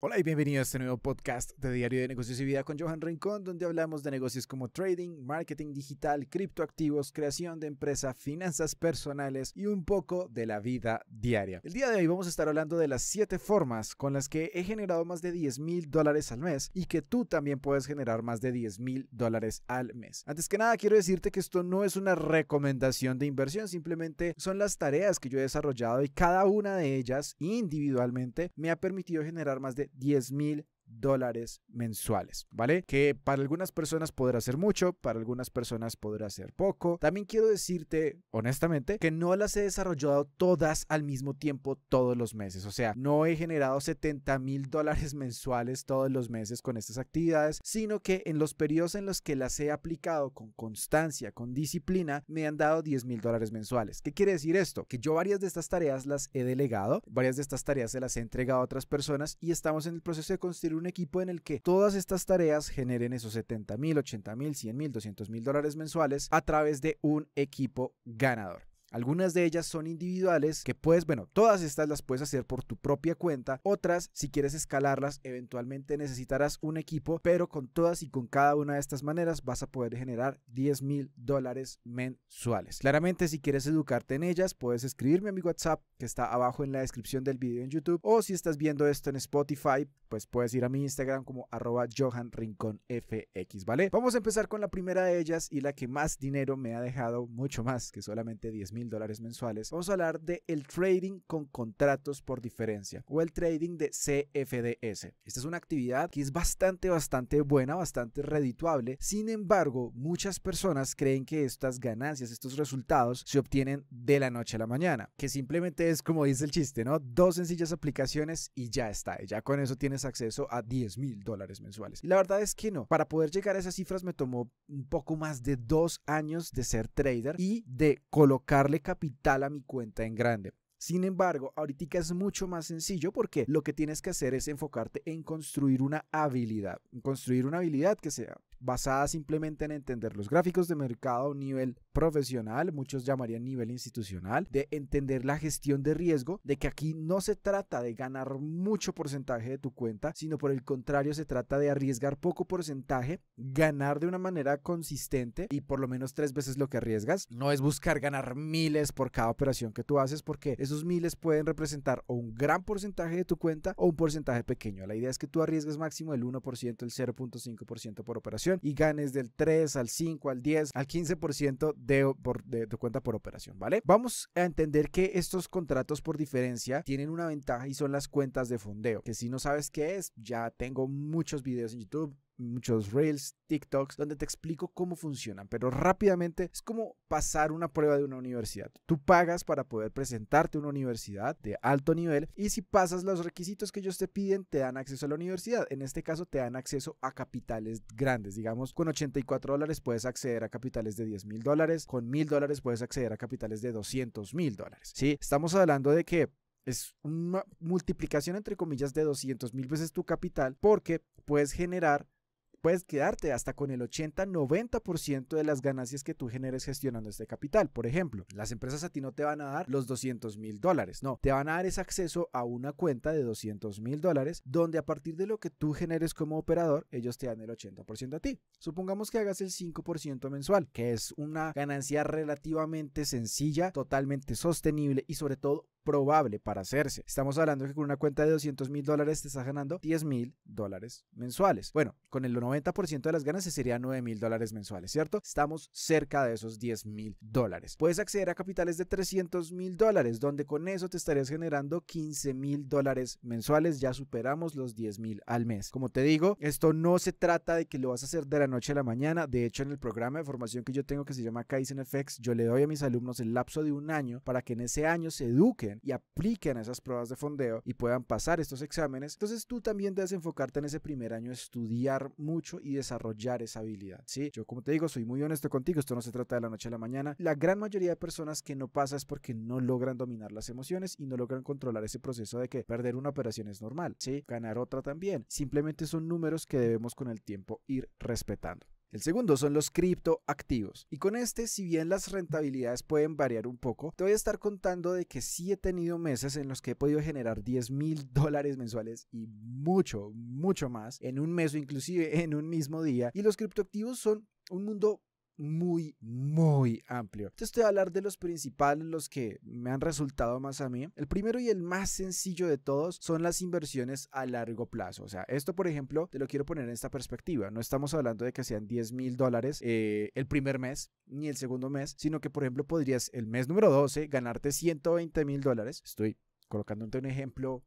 Hola y bienvenido a este nuevo podcast de Diario de Negocios y Vida con Johan Rincón, donde hablamos de negocios como trading, marketing digital, criptoactivos, creación de empresa, finanzas personales y un poco de la vida diaria. El día de hoy vamos a estar hablando de las 7 formas con las que he generado más de 10 mil dólares al mes y que tú también puedes generar más de 10 mil dólares al mes. Antes que nada, quiero decirte que esto no es una recomendación de inversión, simplemente son las tareas que yo he desarrollado y cada una de ellas individualmente me ha permitido generar más de 10.000 dólares mensuales, ¿vale? Que para algunas personas podrá ser mucho, para algunas personas podrá ser poco. También quiero decirte, honestamente, que no las he desarrollado todas al mismo tiempo todos los meses. O sea, no he generado 70 mil dólares mensuales todos los meses con estas actividades, sino que en los periodos en los que las he aplicado con constancia, con disciplina, me han dado 10 mil dólares mensuales. ¿Qué quiere decir esto? Que yo varias de estas tareas las he delegado, varias de estas tareas se las he entregado a otras personas y estamos en el proceso de construir un equipo en el que todas estas tareas generen esos 70 mil, 80 mil, 100 mil, 200 mil dólares mensuales a través de un equipo ganador. Algunas de ellas son individuales que puedes, bueno, todas estas las puedes hacer por tu propia cuenta. Otras, si quieres escalarlas, eventualmente necesitarás un equipo, pero con todas y con cada una de estas maneras vas a poder generar 10 mil dólares mensuales. Claramente, si quieres educarte en ellas, puedes escribirme a mi WhatsApp que está abajo en la descripción del video en YouTube. O si estás viendo esto en Spotify, pues puedes ir a mi Instagram como arroba Johan ¿vale? Vamos a empezar con la primera de ellas y la que más dinero me ha dejado, mucho más que solamente 10 mil mil dólares mensuales, vamos a hablar de el trading con contratos por diferencia o el trading de CFDS. Esta es una actividad que es bastante, bastante buena, bastante redituable. Sin embargo, muchas personas creen que estas ganancias, estos resultados se obtienen de la noche a la mañana, que simplemente es como dice el chiste, ¿no? Dos sencillas aplicaciones y ya está. ya con eso tienes acceso a 10 mil dólares mensuales. la verdad es que no. Para poder llegar a esas cifras me tomó un poco más de dos años de ser trader y de colocar darle capital a mi cuenta en grande. Sin embargo, ahorita es mucho más sencillo porque lo que tienes que hacer es enfocarte en construir una habilidad, construir una habilidad que sea basada simplemente en entender los gráficos de mercado a nivel profesional, muchos llamarían nivel institucional, de entender la gestión de riesgo, de que aquí no se trata de ganar mucho porcentaje de tu cuenta, sino por el contrario se trata de arriesgar poco porcentaje, ganar de una manera consistente y por lo menos tres veces lo que arriesgas. No es buscar ganar miles por cada operación que tú haces porque esos miles pueden representar o un gran porcentaje de tu cuenta o un porcentaje pequeño. La idea es que tú arriesgues máximo el 1%, el 0.5% por operación y ganes del 3 al 5, al 10, al 15% de, por, de tu cuenta por operación, ¿vale? Vamos a entender que estos contratos por diferencia tienen una ventaja y son las cuentas de fondeo, que si no sabes qué es, ya tengo muchos videos en YouTube muchos reels, TikToks, donde te explico cómo funcionan, pero rápidamente es como pasar una prueba de una universidad. Tú pagas para poder presentarte a una universidad de alto nivel y si pasas los requisitos que ellos te piden, te dan acceso a la universidad. En este caso, te dan acceso a capitales grandes. Digamos, con 84 dólares puedes acceder a capitales de 10 mil dólares, con 1000 dólares puedes acceder a capitales de 200 mil dólares. ¿sí? Estamos hablando de que es una multiplicación entre comillas de 200 mil veces tu capital porque puedes generar puedes quedarte hasta con el 80-90% de las ganancias que tú generes gestionando este capital. Por ejemplo, las empresas a ti no te van a dar los 200 mil dólares, no, te van a dar ese acceso a una cuenta de 200 mil dólares donde a partir de lo que tú generes como operador, ellos te dan el 80% a ti. Supongamos que hagas el 5% mensual, que es una ganancia relativamente sencilla, totalmente sostenible y sobre todo probable para hacerse. Estamos hablando que con una cuenta de 200 mil dólares te estás ganando 10 mil dólares mensuales. Bueno, con el 90% de las ganas sería 9 mil dólares mensuales, ¿cierto? Estamos cerca de esos 10 mil dólares. Puedes acceder a capitales de 300 mil dólares, donde con eso te estarías generando 15 mil dólares mensuales. Ya superamos los 10 mil al mes. Como te digo, esto no se trata de que lo vas a hacer de la noche a la mañana. De hecho, en el programa de formación que yo tengo que se llama Kaizen FX, yo le doy a mis alumnos el lapso de un año para que en ese año se eduquen y apliquen esas pruebas de fondeo y puedan pasar estos exámenes, entonces tú también debes enfocarte en ese primer año, estudiar mucho y desarrollar esa habilidad. Sí, yo como te digo, soy muy honesto contigo, esto no se trata de la noche a la mañana. La gran mayoría de personas que no pasa es porque no logran dominar las emociones y no logran controlar ese proceso de que perder una operación es normal, sí, ganar otra también. Simplemente son números que debemos con el tiempo ir respetando. El segundo son los criptoactivos. Y con este, si bien las rentabilidades pueden variar un poco, te voy a estar contando de que sí he tenido meses en los que he podido generar 10 mil dólares mensuales y mucho, mucho más en un mes o inclusive en un mismo día. Y los criptoactivos son un mundo muy, muy amplio. Entonces te voy a hablar de los principales, los que me han resultado más a mí. El primero y el más sencillo de todos son las inversiones a largo plazo. O sea, esto por ejemplo, te lo quiero poner en esta perspectiva. No estamos hablando de que sean 10 mil dólares eh, el primer mes ni el segundo mes, sino que por ejemplo podrías el mes número 12 ganarte 120 mil dólares. Estoy colocándote un ejemplo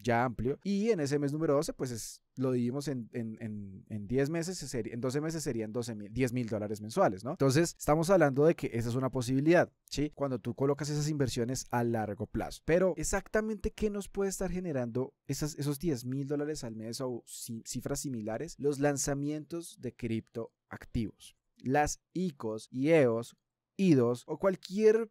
ya amplio. Y en ese mes número 12, pues es, lo dividimos en, en, en, en 10 meses, en 12 meses serían mil, 10 mil dólares mensuales, ¿no? Entonces, estamos hablando de que esa es una posibilidad, ¿sí? Cuando tú colocas esas inversiones a largo plazo. Pero, ¿exactamente qué nos puede estar generando esos 10 mil dólares al mes o cifras similares? Los lanzamientos de criptoactivos. Las ICOs, IEOs, IDOs o cualquier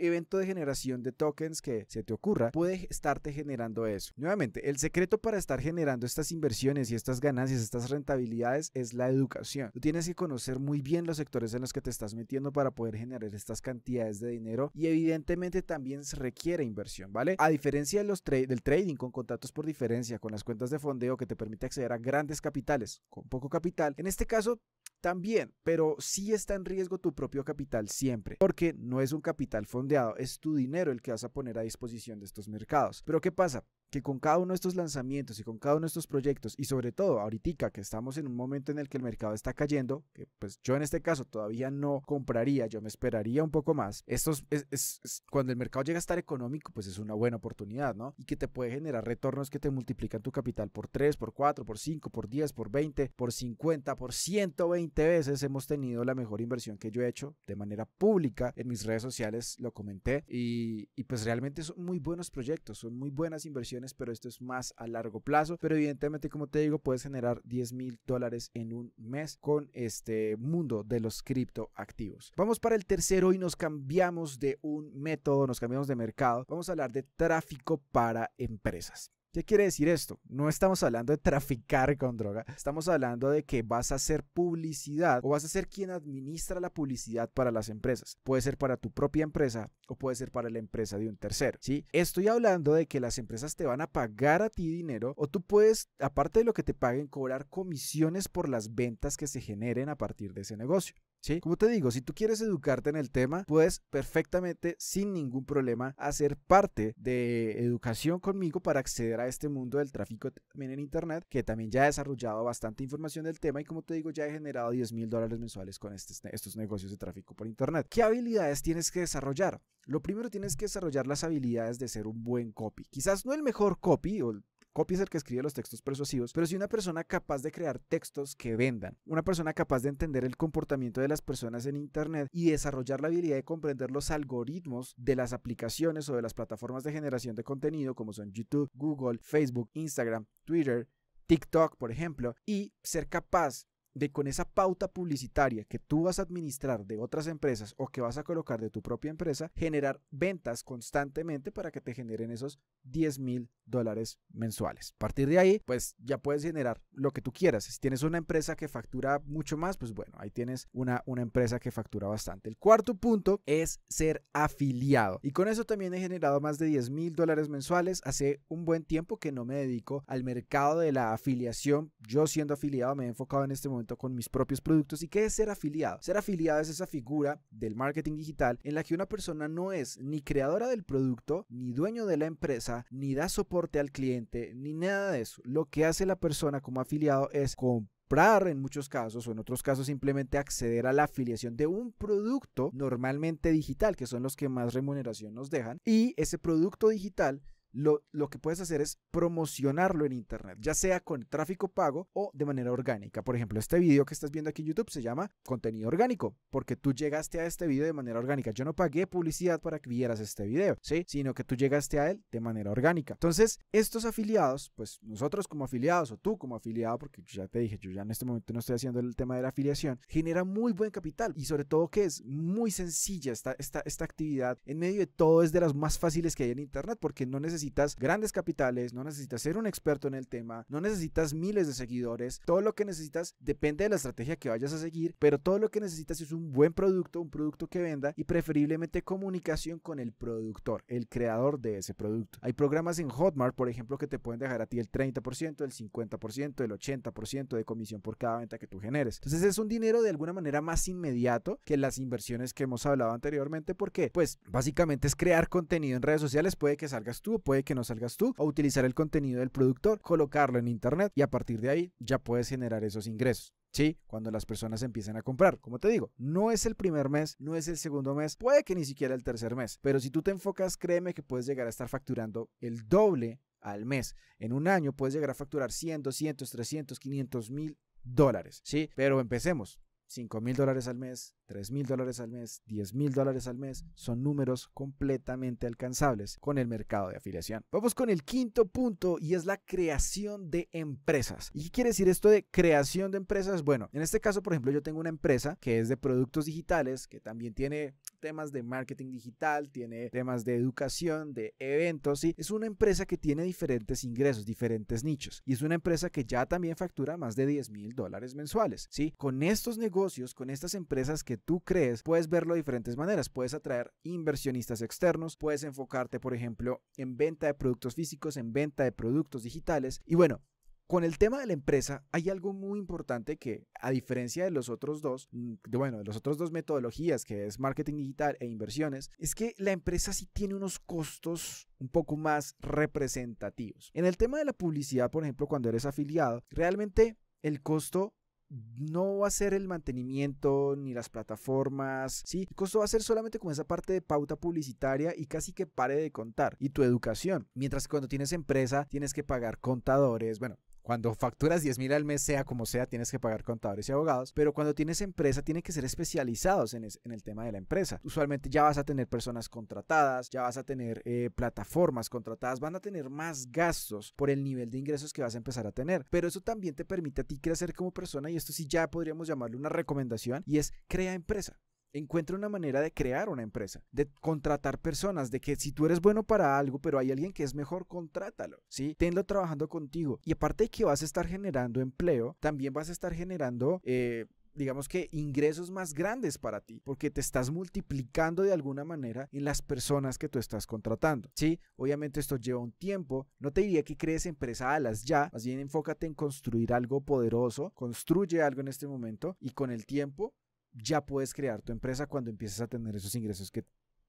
evento de generación de tokens que se te ocurra puede estarte generando eso. Nuevamente, el secreto para estar generando estas inversiones y estas ganancias, estas rentabilidades es la educación. Tú tienes que conocer muy bien los sectores en los que te estás metiendo para poder generar estas cantidades de dinero y evidentemente también se requiere inversión, ¿vale? A diferencia de los del trading con contratos por diferencia, con las cuentas de fondeo que te permite acceder a grandes capitales con poco capital, en este caso también, pero sí está en riesgo tu propio capital siempre, porque no es un capital fondeado, es tu dinero el que vas a poner a disposición de estos mercados. Pero ¿qué pasa? que con cada uno de estos lanzamientos y con cada uno de estos proyectos, y sobre todo ahorita que estamos en un momento en el que el mercado está cayendo, que pues yo en este caso todavía no compraría, yo me esperaría un poco más, estos es, cuando el mercado llega a estar económico, pues es una buena oportunidad, ¿no? Y que te puede generar retornos que te multiplican tu capital por 3, por 4, por 5, por 10, por 20, por 50, por 120 veces hemos tenido la mejor inversión que yo he hecho de manera pública en mis redes sociales, lo comenté, y, y pues realmente son muy buenos proyectos, son muy buenas inversiones pero esto es más a largo plazo. Pero evidentemente, como te digo, puedes generar 10 mil dólares en un mes con este mundo de los criptoactivos. Vamos para el tercero y nos cambiamos de un método, nos cambiamos de mercado. Vamos a hablar de tráfico para empresas. ¿Qué quiere decir esto? No estamos hablando de traficar con droga, estamos hablando de que vas a hacer publicidad o vas a ser quien administra la publicidad para las empresas. Puede ser para tu propia empresa o puede ser para la empresa de un tercero, ¿sí? Estoy hablando de que las empresas te van a pagar a ti dinero o tú puedes, aparte de lo que te paguen, cobrar comisiones por las ventas que se generen a partir de ese negocio. ¿Sí? Como te digo, si tú quieres educarte en el tema, puedes perfectamente, sin ningún problema, hacer parte de educación conmigo para acceder a este mundo del tráfico también en Internet, que también ya he desarrollado bastante información del tema y como te digo, ya he generado 10 mil dólares mensuales con estos negocios de tráfico por Internet. ¿Qué habilidades tienes que desarrollar? Lo primero tienes que desarrollar las habilidades de ser un buen copy. Quizás no el mejor copy o Copy el que escribe los textos persuasivos, pero si una persona capaz de crear textos que vendan, una persona capaz de entender el comportamiento de las personas en Internet y desarrollar la habilidad de comprender los algoritmos de las aplicaciones o de las plataformas de generación de contenido como son YouTube, Google, Facebook, Instagram, Twitter, TikTok, por ejemplo, y ser capaz de con esa pauta publicitaria que tú vas a administrar de otras empresas o que vas a colocar de tu propia empresa, generar ventas constantemente para que te generen esos 10 mil dólares mensuales. A partir de ahí, pues ya puedes generar lo que tú quieras. Si tienes una empresa que factura mucho más, pues bueno, ahí tienes una, una empresa que factura bastante. El cuarto punto es ser afiliado. Y con eso también he generado más de 10 mil dólares mensuales. Hace un buen tiempo que no me dedico al mercado de la afiliación yo siendo afiliado me he enfocado en este momento con mis propios productos. ¿Y qué es ser afiliado? Ser afiliado es esa figura del marketing digital en la que una persona no es ni creadora del producto, ni dueño de la empresa, ni da soporte al cliente, ni nada de eso. Lo que hace la persona como afiliado es comprar en muchos casos o en otros casos simplemente acceder a la afiliación de un producto normalmente digital, que son los que más remuneración nos dejan, y ese producto digital lo, lo, que puedes hacer es promocionarlo en Internet, ya sea con tráfico pago o de manera orgánica. Por ejemplo, este video que estás viendo aquí en YouTube se llama contenido orgánico, porque tú llegaste a este video de manera orgánica. Yo no pagué publicidad para que vieras este video, ¿sí? Sino que tú llegaste a él de manera orgánica. Entonces, estos afiliados, pues nosotros como afiliados o tú como afiliado, porque ya te dije, yo ya en este momento no estoy haciendo el tema de la afiliación, genera muy buen capital y sobre todo que es muy sencilla esta, esta, esta actividad. En medio de todo es de las más fáciles que hay en Internet porque no necesitas necesitas grandes capitales, no necesitas ser un experto en el tema, no necesitas miles de seguidores. Todo lo que necesitas depende de la estrategia que vayas a seguir, pero todo lo que necesitas es un buen producto, un producto que venda y preferiblemente comunicación con el productor, el creador de ese producto. Hay programas en Hotmart, por ejemplo, que te pueden dejar a ti el 30%, el 50%, el 80% de comisión por cada venta que tú generes. Entonces es un dinero de alguna manera más inmediato que las inversiones que hemos hablado anteriormente porque pues básicamente es crear contenido en redes sociales, puede que salgas tú, puede que no salgas tú, a utilizar el contenido del productor, colocarlo en internet y a partir de ahí ya puedes generar esos ingresos. Sí, cuando las personas empiezan a comprar. Como te digo, no es el primer mes, no es el segundo mes, puede que ni siquiera el tercer mes. Pero si tú te enfocas, créeme que puedes llegar a estar facturando el doble al mes. En un año puedes llegar a facturar 100, 200, 300, 500 mil dólares. Sí, pero empecemos. 5 mil dólares al mes, 3 mil dólares al mes, 10 mil dólares al mes, son números completamente alcanzables con el mercado de afiliación. Vamos con el quinto punto y es la creación de empresas. ¿Y qué quiere decir esto de creación de empresas? Bueno, en este caso, por ejemplo, yo tengo una empresa que es de productos digitales, que también tiene temas de marketing digital, tiene temas de educación, de eventos, y es una empresa que tiene diferentes ingresos, diferentes nichos, y es una empresa que ya también factura más de 10 mil dólares mensuales, ¿sí? Con estos negocios, con estas empresas que tú crees, puedes verlo de diferentes maneras. Puedes atraer inversionistas externos, puedes enfocarte, por ejemplo, en venta de productos físicos, en venta de productos digitales. Y bueno, con el tema de la empresa hay algo muy importante que, a diferencia de los otros dos, mm, de, bueno, de los otros dos metodologías, que es marketing digital e inversiones, es que la empresa sí tiene unos costos un poco más representativos. En el tema de la publicidad, por ejemplo, cuando eres afiliado, realmente el costo no va a ser el mantenimiento ni las plataformas, ¿sí? El costo va a ser solamente como esa parte de pauta publicitaria y casi que pare de contar y tu educación. Mientras que cuando tienes empresa tienes que pagar contadores, bueno, cuando facturas 10 mil al mes, sea como sea, tienes que pagar contadores y abogados, pero cuando tienes empresa, tienen que ser especializados en, el tema de la empresa. Usualmente ya vas a tener personas contratadas, ya vas a tener eh, plataformas contratadas, van a tener más gastos por el nivel de ingresos que vas a empezar a tener, pero eso también te permite a ti crecer como persona y esto sí ya podríamos llamarle una recomendación y es crea empresa. Encuentra una manera de crear una empresa, de contratar personas, de que si tú eres bueno para algo, pero hay alguien que es mejor, contrátalo, ¿sí? Tenlo trabajando contigo. Y aparte de que vas a estar generando empleo, también vas a estar generando... Eh, digamos que ingresos más grandes para ti, porque te estás multiplicando de alguna manera en las personas que tú estás contratando. Sí, obviamente esto lleva un tiempo, no te diría que crees empresa a las ya, más bien enfócate en construir algo poderoso, construye algo en este momento y con el tiempo ya puedes crear tu empresa cuando empieces a tener esos ingresos que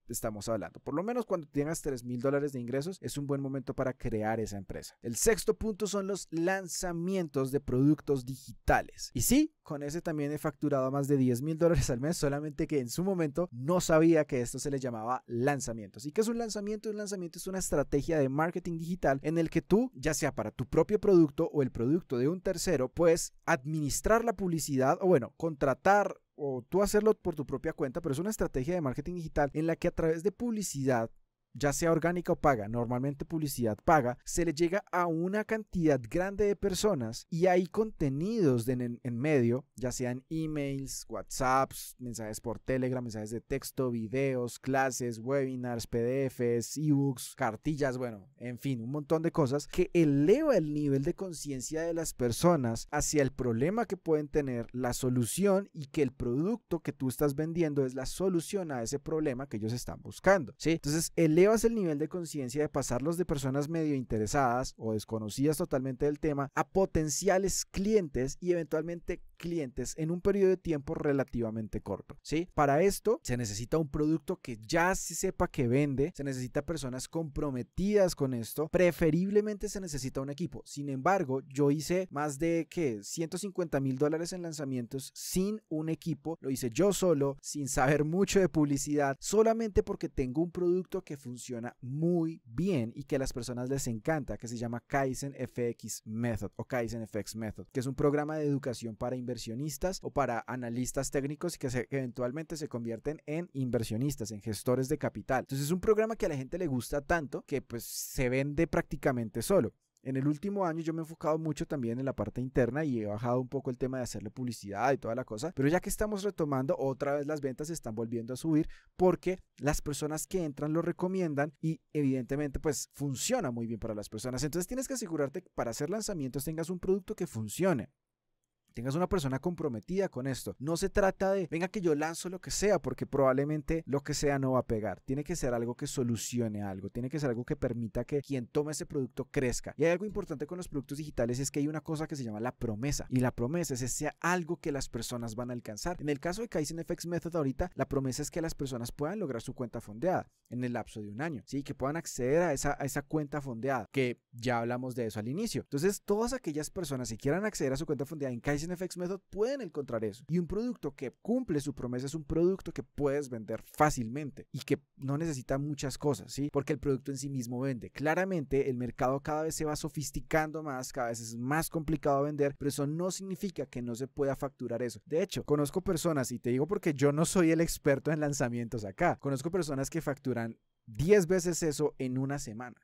estamos hablando. Por lo menos cuando tengas 3 mil dólares de ingresos, es un buen momento para crear esa empresa. El sexto punto son los lanzamientos de productos digitales. Y sí, con ese también he facturado más de 10 mil dólares al mes, solamente que en su momento no sabía que esto se le llamaba lanzamientos. ¿Y que es un lanzamiento? Un lanzamiento es una estrategia de marketing digital en el que tú, ya sea para tu propio producto o el producto de un tercero, puedes administrar la publicidad o bueno, contratar o tú hacerlo por tu propia cuenta, pero es una estrategia de marketing digital en la que a través de publicidad ya sea orgánica o paga, normalmente publicidad paga, se le llega a una cantidad grande de personas y hay contenidos en, medio, ya sean emails, WhatsApps, mensajes por Telegram, mensajes de texto, videos, clases, webinars, PDFs, ebooks, cartillas, bueno, en fin, un montón de cosas que eleva el nivel de conciencia de las personas hacia el problema que pueden tener, la solución y que el producto que tú estás vendiendo es la solución a ese problema que ellos están buscando, ¿sí? Entonces, el Llevas el nivel de conciencia de pasarlos de personas medio interesadas o desconocidas totalmente del tema a potenciales clientes y eventualmente clientes en un periodo de tiempo relativamente corto. ¿sí? Para esto se necesita un producto que ya se sepa que vende, se necesita personas comprometidas con esto, preferiblemente se necesita un equipo. Sin embargo, yo hice más de que 150 mil dólares en lanzamientos sin un equipo, lo hice yo solo, sin saber mucho de publicidad, solamente porque tengo un producto que funciona funciona muy bien y que a las personas les encanta, que se llama Kaizen FX Method o Kaizen FX Method, que es un programa de educación para inversionistas o para analistas técnicos que eventualmente se convierten en inversionistas, en gestores de capital. Entonces es un programa que a la gente le gusta tanto que pues se vende prácticamente solo. En el último año yo me he enfocado mucho también en la parte interna y he bajado un poco el tema de hacerle publicidad y toda la cosa, pero ya que estamos retomando, otra vez las ventas están volviendo a subir porque las personas que entran lo recomiendan y evidentemente pues funciona muy bien para las personas. Entonces tienes que asegurarte que para hacer lanzamientos tengas un producto que funcione tengas una persona comprometida con esto. No se trata de, venga que yo lanzo lo que sea, porque probablemente lo que sea no va a pegar. Tiene que ser algo que solucione algo, tiene que ser algo que permita que quien tome ese producto crezca. Y hay algo importante con los productos digitales es que hay una cosa que se llama la promesa. Y la promesa es ese algo que las personas van a alcanzar. En el caso de Kaizen FX Method ahorita, la promesa es que las personas puedan lograr su cuenta fondeada en el lapso de un año, ¿sí? Que puedan acceder a esa, a esa cuenta fondeada, que ya hablamos de eso al inicio. Entonces, todas aquellas personas que quieran acceder a su cuenta fondeada en Kaizen en FX Method pueden encontrar eso. Y un producto que cumple su promesa es un producto que puedes vender fácilmente y que no necesita muchas cosas, ¿sí? Porque el producto en sí mismo vende. Claramente el mercado cada vez se va sofisticando más, cada vez es más complicado vender, pero eso no significa que no se pueda facturar eso. De hecho, conozco personas, y te digo porque yo no soy el experto en lanzamientos acá, conozco personas que facturan 10 veces eso en una semana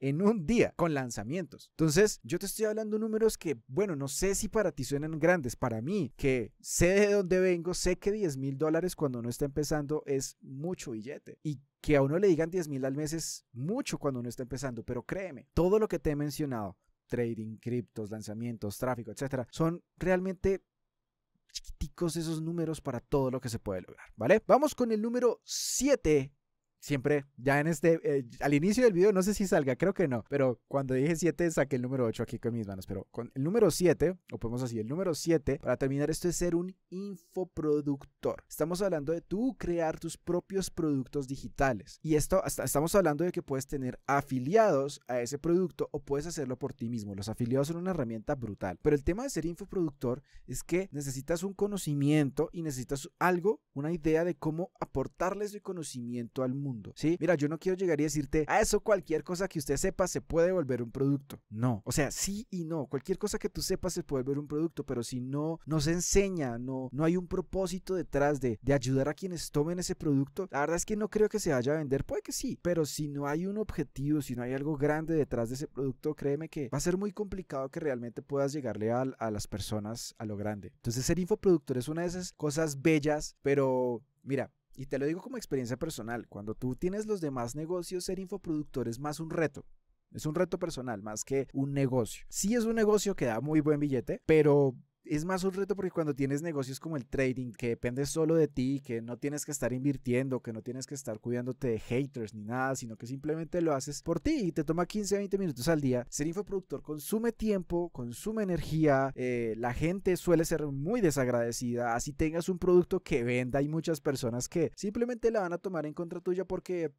en un día con lanzamientos. Entonces, yo te estoy hablando números que, bueno, no sé si para ti suenan grandes. Para mí, que sé de dónde vengo, sé que 10 mil dólares cuando uno está empezando es mucho billete. Y que a uno le digan 10 mil al mes es mucho cuando uno está empezando. Pero créeme, todo lo que te he mencionado, trading, criptos, lanzamientos, tráfico, etcétera, son realmente chiquiticos esos números para todo lo que se puede lograr, ¿vale? Vamos con el número 7 Siempre, ya en este, eh, al inicio del video, no sé si salga, creo que no, pero cuando dije 7 saqué el número 8 aquí con mis manos, pero con el número 7, o podemos así, el número 7, para terminar esto es ser un infoproductor. Estamos hablando de tú crear tus propios productos digitales. Y esto, hasta estamos hablando de que puedes tener afiliados a ese producto o puedes hacerlo por ti mismo. Los afiliados son una herramienta brutal. Pero el tema de ser infoproductor es que necesitas un conocimiento y necesitas algo, una idea de cómo aportarles el conocimiento al mundo ¿sí? Mira, yo no quiero llegar y decirte, a ah, eso cualquier cosa que usted sepa se puede volver un producto. No, o sea, sí y no. Cualquier cosa que tú sepas se puede volver un producto, pero si no, nos enseña, no, no hay un propósito detrás de, ayudar a quienes tomen ese producto, la verdad es que no creo que se vaya a vender, puede que sí, pero si no hay un objetivo, si no hay algo grande detrás de ese producto, créeme que va a ser muy complicado que realmente puedas llegarle a, a las personas a lo grande. Entonces ser infoproductor es una de esas cosas bellas, pero mira, y te lo digo como experiencia personal, cuando tú tienes los demás negocios, ser infoproductor es más un reto. Es un reto personal más que un negocio. Sí es un negocio que da muy buen billete, pero es más un reto porque cuando tienes negocios como el trading, que depende solo de ti, que no tienes que estar invirtiendo, que no tienes que estar cuidándote de haters ni nada, sino que simplemente lo haces por ti y te toma 15 a 20 minutos al día. Ser infoproductor consume tiempo, consume energía, eh, la gente suele ser muy desagradecida, así tengas un producto que venda, hay muchas personas que simplemente la van a tomar en contra tuya porque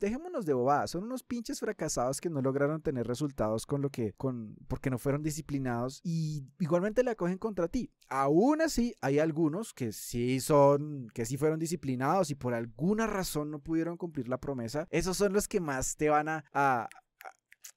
dejémonos de bobadas, son unos pinches fracasados que no lograron tener resultados con lo que, con, porque no fueron disciplinados y igualmente la acogen contra ti. Aún así, hay algunos que sí son, que sí fueron disciplinados y por alguna razón no pudieron cumplir la promesa. Esos son los que más te van a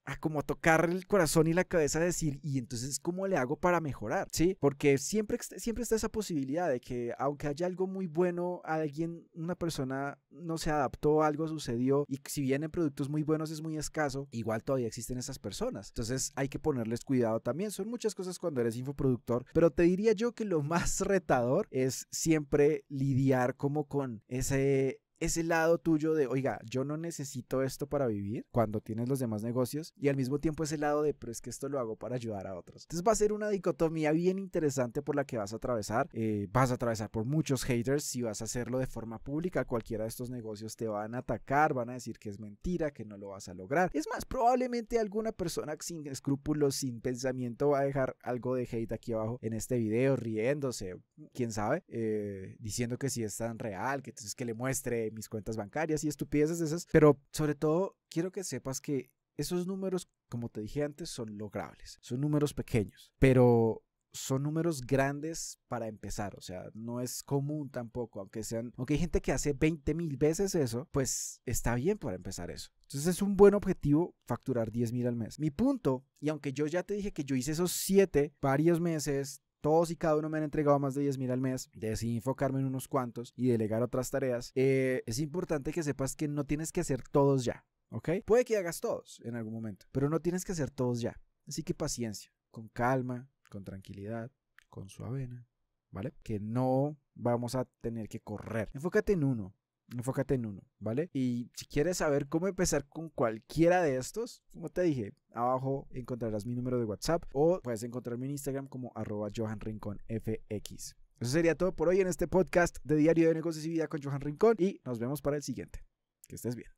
a como tocar el corazón y la cabeza, decir, y entonces, ¿cómo le hago para mejorar? ¿Sí? Porque siempre, siempre está esa posibilidad de que, aunque haya algo muy bueno, alguien, una persona no se adaptó, algo sucedió, y si bien en productos muy buenos es muy escaso, igual todavía existen esas personas. Entonces, hay que ponerles cuidado también. Son muchas cosas cuando eres infoproductor, pero te diría yo que lo más retador es siempre lidiar como con ese ese lado tuyo de, oiga, yo no necesito esto para vivir cuando tienes los demás negocios y al mismo tiempo ese lado de, pero es que esto lo hago para ayudar a otros. Entonces va a ser una dicotomía bien interesante por la que vas a atravesar. Eh, vas a atravesar por muchos haters si vas a hacerlo de forma pública. Cualquiera de estos negocios te van a atacar, van a decir que es mentira, que no lo vas a lograr. Es más, probablemente alguna persona sin escrúpulos, sin pensamiento va a dejar algo de hate aquí abajo en este video, riéndose, quién sabe, eh, diciendo que si es tan real, que entonces que le muestre mis cuentas bancarias y estupideces de esas, pero sobre todo quiero que sepas que esos números, como te dije antes, son logrables, son números pequeños, pero son números grandes para empezar, o sea, no es común tampoco, aunque sean, aunque hay gente que hace 20 mil veces eso, pues está bien para empezar eso. Entonces es un buen objetivo facturar 10 mil al mes. Mi punto, y aunque yo ya te dije que yo hice esos 7 varios meses, todos y cada uno me han entregado más de 10 mil al mes, decidí enfocarme en unos cuantos y delegar otras tareas, eh, es importante que sepas que no tienes que hacer todos ya, ¿ok? Puede que hagas todos en algún momento, pero no tienes que hacer todos ya. Así que paciencia, con calma, con tranquilidad, con suavena, ¿vale? Que no vamos a tener que correr. Enfócate en uno, Enfócate en uno, ¿vale? Y si quieres saber cómo empezar con cualquiera de estos, como te dije, abajo encontrarás mi número de WhatsApp o puedes encontrarme en Instagram como arroba johanrinconfx. Eso sería todo por hoy en este podcast de Diario de Negocios y Vida con Johan Rincón y nos vemos para el siguiente. Que estés bien.